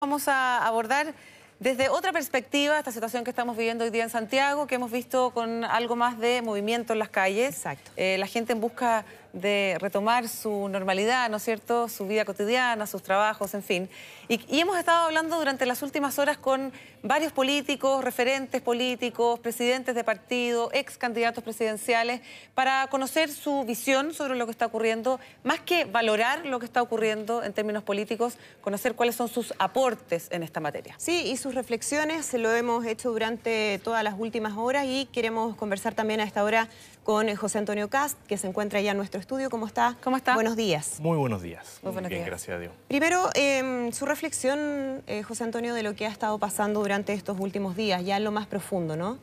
Vamos a abordar desde otra perspectiva esta situación que estamos viviendo hoy día en Santiago, que hemos visto con algo más de movimiento en las calles. Exacto. Eh, la gente en busca de retomar su normalidad, ¿no es cierto? Su vida cotidiana, sus trabajos, en fin. Y, hemos estado hablando durante las últimas horas con varios políticos, referentes políticos, presidentes de partido, ex candidatos presidenciales, para conocer su visión sobre lo que está ocurriendo, más que valorar lo que está ocurriendo en términos políticos, conocer cuáles son sus aportes en esta materia. Sí, y sus reflexiones lo hemos hecho durante todas las últimas horas y queremos conversar también a esta hora con José Antonio Cast, que se encuentra ya en nuestro estudio. ¿Cómo está? ¿Cómo está? Buenos días. Muy buenos días. bien, gracias a Dios. Primero, em, su reflexión, eh, José Antonio, de lo que ha estado pasando durante estos últimos días, ya en lo más profundo, ¿no?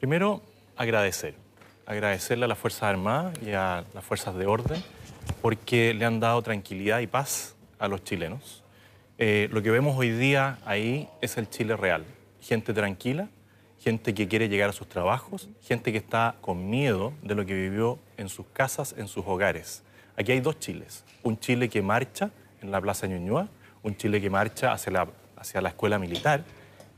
Primero, agradecer. Agradecerle a las Fuerzas Armadas y a las Fuerzas de Orden porque le han dado tranquilidad y paz a los chilenos. Eh, lo que vemos hoy día ahí es el Chile real. Gente tranquila, gente que quiere llegar a sus trabajos, gente que está con miedo de lo que vivió en sus casas, en sus hogares. Aquí hay dos Chiles, un Chile que marcha en la Plaza Ñuñoa, un Chile que marcha hacia la, hacia la escuela militar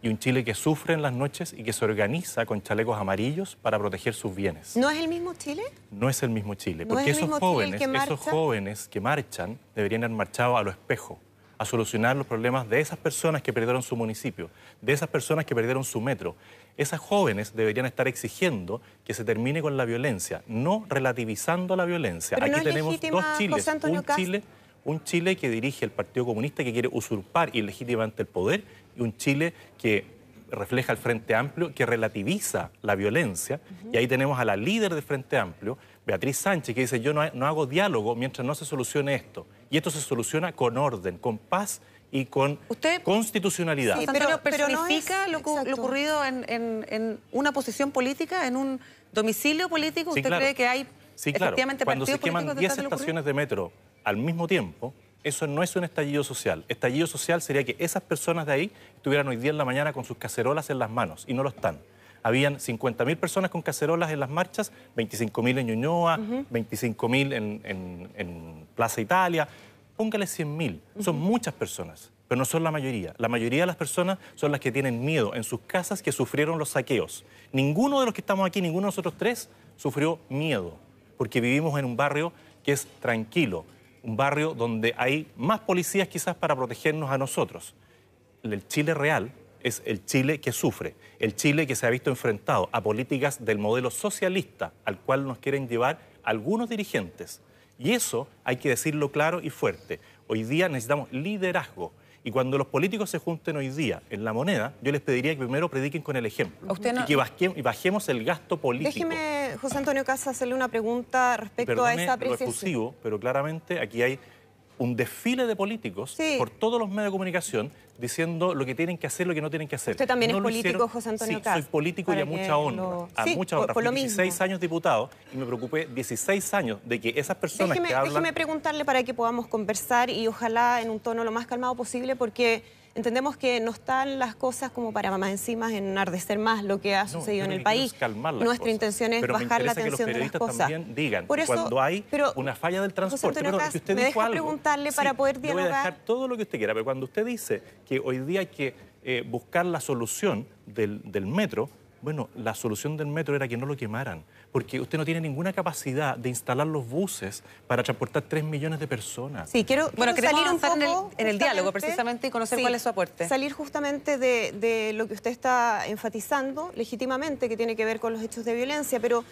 y un Chile que sufre en las noches y que se organiza con chalecos amarillos para proteger sus bienes. ¿No es el mismo Chile? No es el mismo Chile, porque esos, jóvenes, esos jóvenes que marchan deberían haber marchado a lo espejo, a solucionar los problemas de esas personas que perdieron su municipio, de esas personas que perdieron su metro. Esas jóvenes deberían estar exigiendo que se termine con la violencia, no relativizando la violencia. Aquí tenemos dos Chiles, un Chile, un Chile que dirige el Partido Comunista que quiere usurpar ilegítimamente el poder y un Chile que refleja el Frente Amplio, que relativiza la violencia. Y ahí tenemos a la líder del Frente Amplio, Beatriz Sánchez, que dice, yo no hago diálogo mientras no se solucione esto y esto se soluciona con orden, con paz y con constitucionalidad. pero, pero, lo, ocurrido en, una posición política, en un domicilio político? ¿Usted cree que hay sí, claro. Cuando se queman 10 estaciones de metro al mismo tiempo, eso no es un estallido social. Estallido social sería que esas personas de ahí estuvieran hoy día en la mañana con sus cacerolas en las manos y no lo están habían 50.000 personas con cacerolas en las marchas, 25.000 en Ñuñoa, 25.000 en, Plaza Italia. Póngale 100.000. Son muchas personas, pero no son la mayoría. La mayoría de las personas son las que tienen miedo en sus casas que sufrieron los saqueos. Ninguno de los que estamos aquí, ninguno de nosotros tres, sufrió miedo, porque vivimos en un barrio que es tranquilo, un barrio donde hay más policías quizás para protegernos a nosotros. El Chile real es el Chile que sufre, el Chile que se ha visto enfrentado a políticas del modelo socialista al cual nos quieren llevar algunos dirigentes. Y eso hay que decirlo claro y fuerte. Hoy día necesitamos liderazgo. Y cuando los políticos se junten hoy día en la moneda, yo les pediría que primero prediquen con el ejemplo. Y que bajemos, el gasto político. Déjeme, José Antonio Casas, hacerle una pregunta respecto a esa pero claramente aquí hay un desfile de políticos por todos los medios de comunicación diciendo lo que tienen que hacer, lo que no tienen que hacer. Usted también es político, José Antonio sí, soy político y a mucha honra. A mucha honra. Por, 16 años diputado y me preocupé 16 años de que esas personas que hablan... Déjeme preguntarle para que podamos conversar y ojalá en un tono lo más calmado posible porque entendemos que no están las cosas como para más encima ardecer más lo que ha sucedido en el país. Nuestra intención es bajar la tensión de las cosas. digan Por cuando hay una falla del transporte, me deja preguntarle para poder dialogar. voy a dejar todo lo que usted quiera, pero cuando usted dice que hoy día hay que eh, buscar la solución del, del metro, bueno, la solución del metro era que no lo quemaran porque usted no tiene ninguna capacidad de instalar los buses para transportar 3 millones de personas. Sí, quiero, salir un poco en el, diálogo precisamente y conocer cuál es su aporte. Salir justamente de, lo que usted está enfatizando legítimamente, que tiene que ver con los hechos de violencia, pero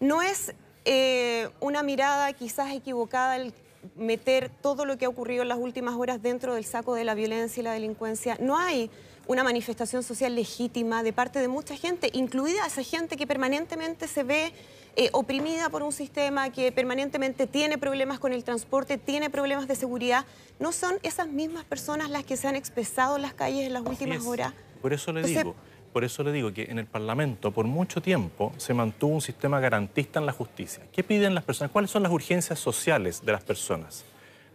no es eh, una mirada quizás equivocada el meter todo lo que ha ocurrido en las últimas horas dentro del saco de la violencia y la delincuencia. No hay una manifestación social legítima de parte de mucha gente, incluida esa gente que permanentemente se ve eh, oprimida por un sistema, que permanentemente tiene problemas con el transporte, tiene problemas de seguridad. ¿No son esas mismas personas las que se han expresado en las calles en las últimas horas? Por eso le digo. Por eso le digo que en el Parlamento por mucho tiempo se mantuvo un sistema garantista en la justicia. ¿Qué piden las personas? ¿Cuáles son las urgencias sociales de las personas?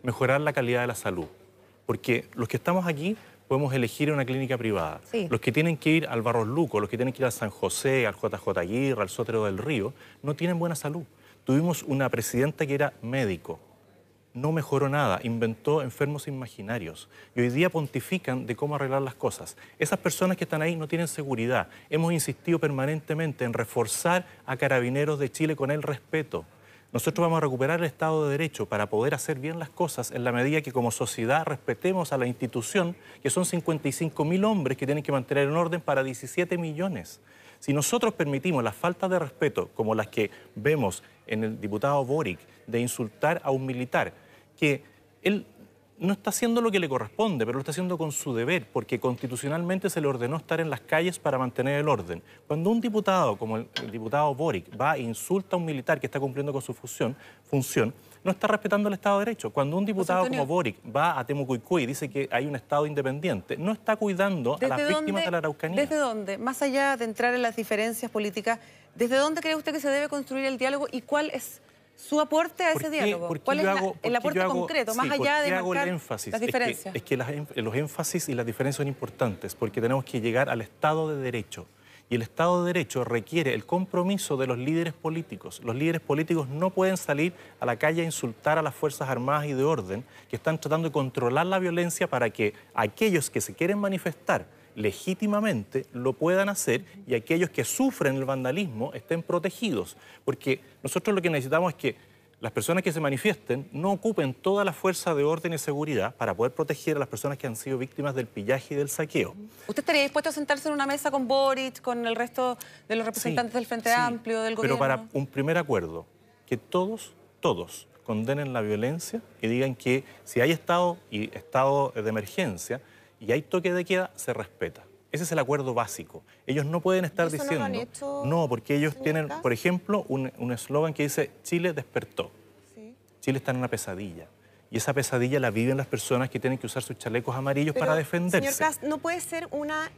Mejorar la calidad de la salud. Porque los que estamos aquí podemos elegir una clínica privada. Los que tienen que ir al Barros Luco, los que tienen que ir a San José, al JJ Aguirre, al Sotero del Río, no tienen buena salud. Tuvimos una presidenta que era médico, no mejoró nada, inventó enfermos imaginarios y hoy día pontifican de cómo arreglar las cosas. Esas personas que están ahí no tienen seguridad. Hemos insistido permanentemente en reforzar a carabineros de Chile con el respeto. Nosotros vamos a recuperar el Estado de Derecho para poder hacer bien las cosas en la medida que como sociedad respetemos a la institución, que son 55 mil hombres que tienen que mantener un orden para 17 millones. Si nosotros permitimos las faltas de respeto, como las que vemos en el diputado Boric, de insultar a un militar, que él no está haciendo lo que le corresponde, pero lo está haciendo con su deber, porque constitucionalmente se le ordenó estar en las calles para mantener el orden. Cuando un diputado, como el, diputado Boric, va e insulta a un militar que está cumpliendo con su función, no está respetando el Estado de Derecho. Cuando un diputado como Boric va a Temucuicui y dice que hay un Estado independiente, no está cuidando a las víctimas de la Araucanía. ¿Desde dónde? Más allá de entrar en las diferencias políticas, ¿desde dónde cree usted que se debe construir el diálogo y cuál es su aporte a ese diálogo? ¿Cuál es el aporte concreto, más allá de marcar las diferencias? Es que, los énfasis y las diferencias son importantes, porque tenemos que llegar al Estado de Derecho. Y el Estado de Derecho requiere el compromiso de los líderes políticos. Los líderes políticos no pueden salir a la calle a insultar a las Fuerzas Armadas y de Orden, que están tratando de controlar la violencia para que aquellos que se quieren manifestar legítimamente lo puedan hacer y aquellos que sufren el vandalismo estén protegidos. Porque nosotros lo que necesitamos es que las personas que se manifiesten no ocupen toda la fuerza de orden y seguridad para poder proteger a las personas que han sido víctimas del pillaje y del saqueo. ¿Usted estaría dispuesto a sentarse en una mesa con Boric, con el resto de los representantes del Frente Amplio, del gobierno? Pero para un primer acuerdo, que todos, todos condenen la violencia y digan que si hay estado y estado de emergencia y hay toque de queda, se respeta. Ese es el acuerdo básico. Ellos no pueden estar diciendo. No, porque ellos tienen, por ejemplo, un eslogan que dice Chile despertó. Chile está en una pesadilla. Y esa pesadilla la viven las personas que tienen que usar sus chalecos amarillos para defenderse. Señor no puede ser una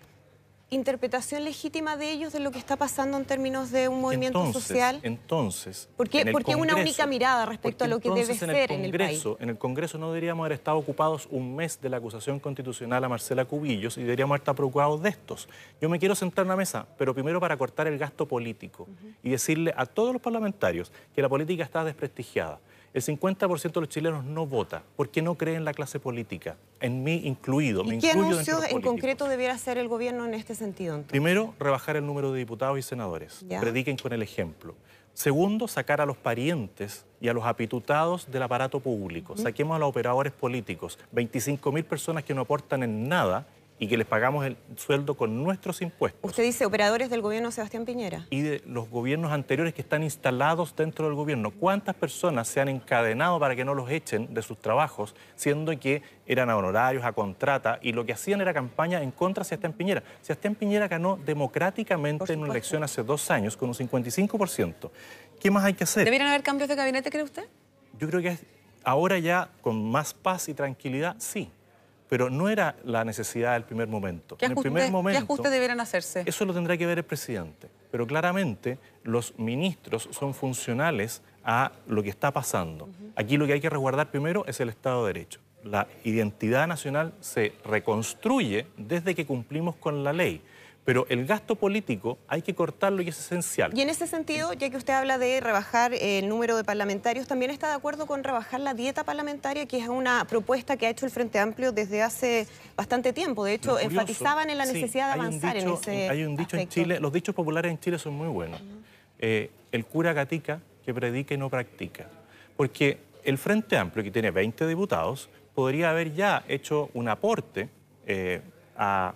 interpretación legítima de ellos de lo que está pasando en términos de un movimiento social? Entonces, ¿por qué, porque una única mirada respecto a lo que debe ser en el, Congreso, en el Congreso no deberíamos haber estado ocupados un mes de la acusación constitucional a Marcela Cubillos y deberíamos estar preocupados de estos. Yo me quiero sentar en la mesa, pero primero para cortar el gasto político y decirle a todos los parlamentarios que la política está desprestigiada el 50% de los chilenos no vota porque no cree en la clase política, en mí incluido. qué anuncios en concreto debiera hacer el gobierno en este sentido? Primero, rebajar el número de diputados y senadores. Prediquen con el ejemplo. Segundo, sacar a los parientes y a los apitutados del aparato público. Saquemos a los operadores políticos, 25.000 personas que no aportan en nada y que les pagamos el sueldo con nuestros impuestos. Usted dice operadores del gobierno Sebastián Piñera. Y de los gobiernos anteriores que están instalados dentro del gobierno. ¿Cuántas personas se han encadenado para que no los echen de sus trabajos, siendo que eran a honorarios, a contrata, y lo que hacían era campaña en contra de Sebastián Piñera? Sebastián Piñera ganó democráticamente en una elección hace dos años con un 55%. ¿Qué más hay que hacer? ¿Deberían haber cambios de gabinete, cree usted? Yo creo que ahora ya con más paz y tranquilidad, sí pero no era la necesidad del primer momento. ¿Qué ajustes, en el primer momento, hacerse? Eso lo tendrá que ver el presidente, pero claramente los ministros son funcionales a lo que está pasando. Aquí lo que hay que resguardar primero es el Estado de Derecho. La identidad nacional se reconstruye desde que cumplimos con la ley pero el gasto político hay que cortarlo y es esencial. Y en ese sentido, ya que usted habla de rebajar el número de parlamentarios, ¿también está de acuerdo con rebajar la dieta parlamentaria, que es una propuesta que ha hecho el Frente Amplio desde hace bastante tiempo? De hecho, enfatizaban en la necesidad de avanzar en ese Hay un dicho en Chile, los dichos populares en Chile son muy buenos. Eh, el cura gatica que predica y no practica. Porque el Frente Amplio, que tiene 20 diputados, podría haber ya hecho un aporte eh, a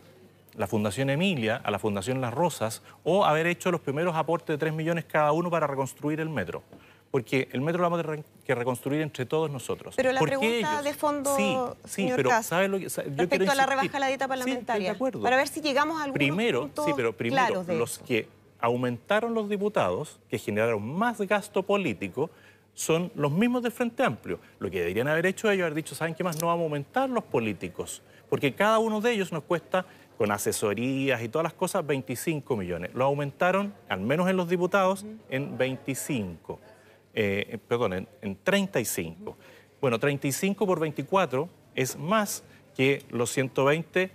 la Fundación Emilia, a la Fundación Las Rosas, o haber hecho los primeros aportes de 3 millones cada uno para reconstruir el metro. Porque el metro lo vamos a tener que reconstruir entre todos nosotros. Pero la pregunta de fondo, sí, sí pero lo respecto a la rebaja de la dieta parlamentaria, para ver si llegamos a algún primero, sí, pero primero los que aumentaron los diputados, que generaron más gasto político, son los mismos del Frente Amplio. Lo que deberían haber hecho ellos, haber dicho, ¿saben qué más? No vamos a aumentar los políticos, porque cada uno de ellos nos cuesta con asesorías y todas las cosas, 25 millones. Lo aumentaron, al menos en los diputados, en 25. Eh, eh, perdón, en, 35. Bueno, 35 por 24 es más que los 120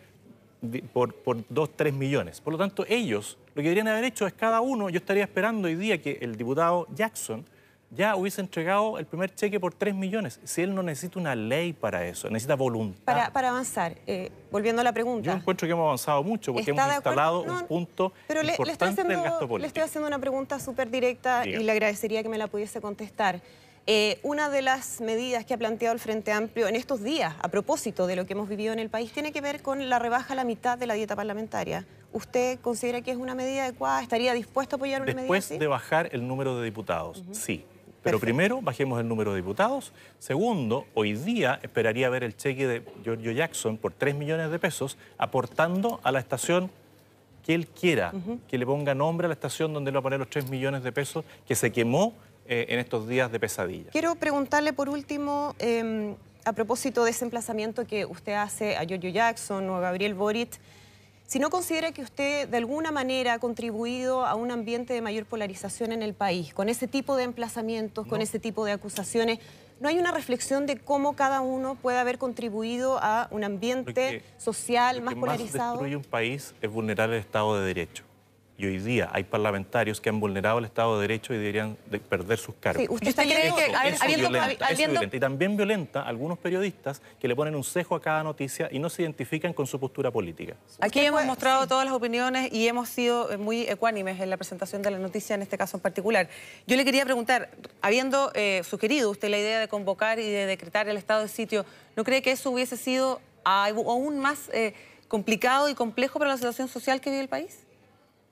por, por 2, 3 millones. Por lo tanto, ellos lo que deberían haber hecho es cada uno, yo estaría esperando hoy día que el diputado Jackson ya hubiese entregado el primer cheque por 3 millones. Si él no necesita una ley para eso, necesita voluntad. Para, avanzar, eh, volviendo a la pregunta. Yo encuentro que hemos avanzado mucho porque hemos instalado un punto importante le, estoy haciendo, del gasto político. Le estoy haciendo una pregunta súper directa y le agradecería que me la pudiese contestar. Eh, una de las medidas que ha planteado el Frente Amplio en estos días, a propósito de lo que hemos vivido en el país, tiene que ver con la rebaja a la mitad de la dieta parlamentaria. ¿Usted considera que es una medida adecuada? ¿Estaría dispuesto a apoyar una medida así? Después de bajar el número de diputados, sí. Pero primero, bajemos el número de diputados. Segundo, hoy día esperaría ver el cheque de Giorgio Jackson por 3 millones de pesos aportando a la estación que él quiera, que le ponga nombre a la estación donde lo va a poner los 3 millones de pesos que se quemó eh, en estos días de pesadilla. Quiero preguntarle por último, em, a propósito de ese emplazamiento que usted hace a Giorgio Jackson o a Gabriel Boric, si no considera que usted de alguna manera ha contribuido a un ambiente de mayor polarización en el país, con ese tipo de emplazamientos, con ese tipo de acusaciones, ¿no hay una reflexión de cómo cada uno puede haber contribuido a un ambiente social más polarizado? Lo que destruye un país es vulnerar el Estado de Derecho. Y hoy día hay parlamentarios que han vulnerado el Estado de Derecho y deberían perder sus cargos. ¿Usted cree que habiendo, Y también violenta algunos periodistas que le ponen un cejo a cada noticia y no se identifican con su postura política. Aquí hemos mostrado todas las opiniones y hemos sido eh, muy ecuánimes en la presentación de la noticia, en este caso en particular. Yo le quería preguntar, habiendo eh, sugerido usted la idea de convocar y de decretar el estado de sitio, ¿no cree que eso hubiese sido aún más eh, complicado y complejo para la situación social que vive el país?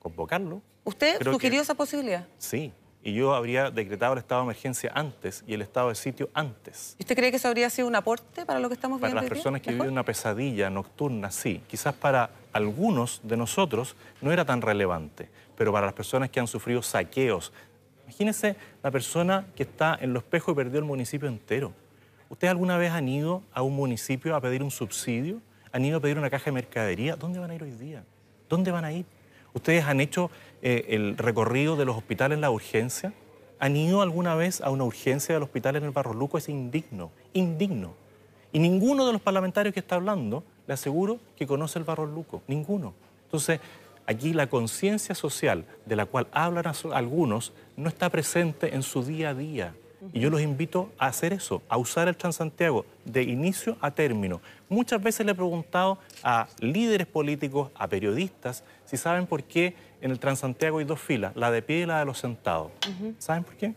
convocarlo. ¿Usted sugirió esa posibilidad? Sí, y yo habría decretado el estado de emergencia antes y el estado de sitio antes. ¿Y usted cree que eso habría sido un aporte para lo que estamos para Para las personas que viven una pesadilla nocturna, sí. Quizás para algunos de nosotros no era tan relevante, pero para las personas que han sufrido saqueos, imagínense la persona que está en los espejo y perdió el municipio entero. ¿Usted alguna vez han ido a un municipio a pedir un subsidio? ¿Han ido a pedir una caja de mercadería? ¿Dónde van a ir hoy día? ¿Dónde van a ir? ¿Ustedes han hecho eh, el recorrido de los hospitales en la urgencia? ¿Han ido alguna vez a una urgencia del hospital en el Barro Luco? Es indigno, indigno. Y ninguno de los parlamentarios que está hablando, le aseguro, que conoce el Barro Luco, ninguno. Entonces, aquí la conciencia social de la cual hablan algunos no está presente en su día a día. Y yo los invito a hacer eso, a usar el Transantiago de inicio a término. Muchas veces le he preguntado a líderes políticos, a periodistas, si saben por qué en el Transantiago hay dos filas, la de pie y la de los sentados. ¿Saben por qué?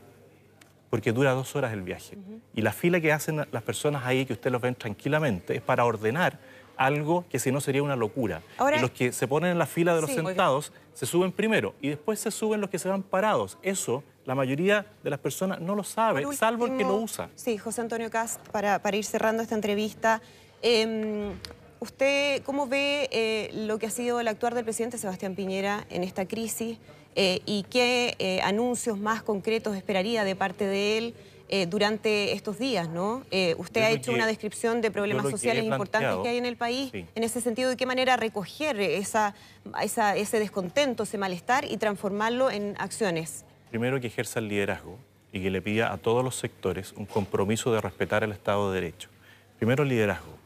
porque dura dos horas el viaje. Y la fila que hacen las personas ahí, que ustedes los ven tranquilamente, es para ordenar algo que si no sería una locura. los que se ponen en la fila de los sentados se suben primero y después se suben los que se van parados. Eso la mayoría de las personas no lo sabe, salvo el que lo usa. Sí, José Antonio Cast, para, para ir cerrando esta entrevista, em, ¿usted cómo ve eh, lo que ha sido el actuar del presidente Sebastián Piñera en esta crisis eh, y qué eh, anuncios más concretos esperaría de parte de él? durante estos días, ¿no? usted ha hecho una descripción de problemas sociales importantes que hay en el país, en ese sentido, ¿de qué manera recoger esa, esa, ese descontento, ese malestar y transformarlo en acciones? primero que ejerza el liderazgo y que le pida a todos los sectores un compromiso de respetar el Estado de Derecho. Primero, liderazgo.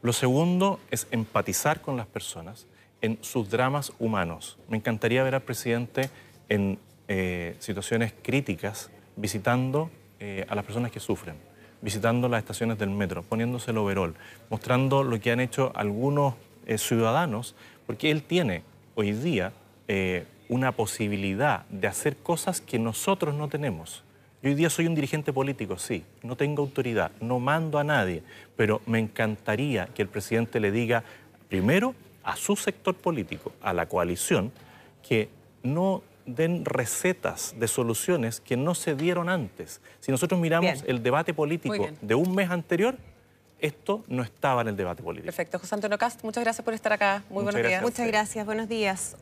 Lo segundo es empatizar con las personas en sus dramas humanos. Me encantaría ver al presidente en eh, situaciones críticas visitando eh, a las personas que sufren, visitando las estaciones del metro, poniéndose el overol, mostrando lo que han hecho algunos eh, ciudadanos, porque él tiene hoy día una posibilidad de hacer cosas que nosotros no tenemos. Yo hoy día soy un dirigente político, sí, no tengo autoridad, no mando a nadie, pero me encantaría que el presidente le diga primero a su sector político, a la coalición, que no den recetas de soluciones que no se dieron antes. Si nosotros miramos el debate político de un mes anterior, esto no estaba en el debate político. Perfecto. José Antonio Cast, muchas gracias por estar acá. Muy buenos días. Muchas gracias, buenos días.